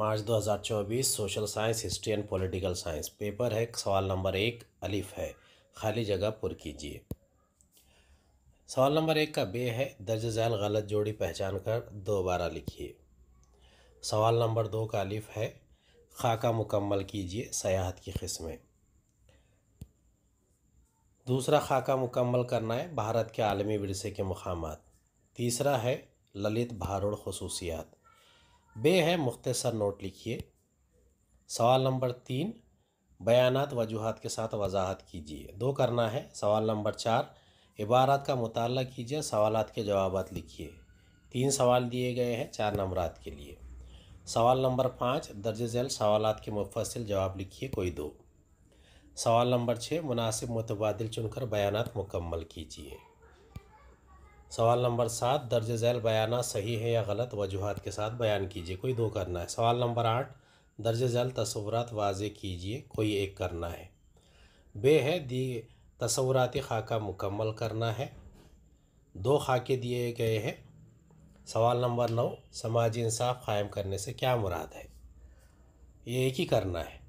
March 2024 social science history and political science paper है सवाल number एक अलिफ है खाली जगह पुर कीजिए सवाल नंबर एक का बे है दर्ज झैल गलत जोड़ी पहचान कर दोबारा लिखिए सवाल नंबर दो का अलिफ है खाका मुकम्मल कीजिए सयाहत की किस्में दूसरा खाका मुकम्मल करना है भारत के आलमी वरसे के मकाम तीसरा है ललित भारूड खसूसियात बे है मुख्तसर नोट लिखिए सवाल नंबर तीन बयानात वजूहत के साथ वजाहत कीजिए दो करना है सवाल नंबर चार इबारत का मुताल कीजिए सवाल के जवाब लिखिए तीन सवाल दिए गए हैं चार नंबरात के लिए सवाल नंबर पाँच दर्ज झैल सवाल के मुफसल जवाब लिखिए कोई दो सवाल नंबर छः मुनासिब मुतबादल चुनकर बयान मुकम्मल कीजिए सवाल नंबर सात दर्ज झैल बयाना सही है या गलत वजूहत के साथ बयान कीजिए कोई दो करना है सवाल नंबर आठ दर्ज झैल तस्वरत वाज कीजिए कोई एक करना है बे है दी तस्वूरती खाका मुकम्मल करना है दो खाके दिए गए हैं सवाल नंबर नौ समाजी इंसाफ कायम करने से क्या मुराद है ये एक ही करना है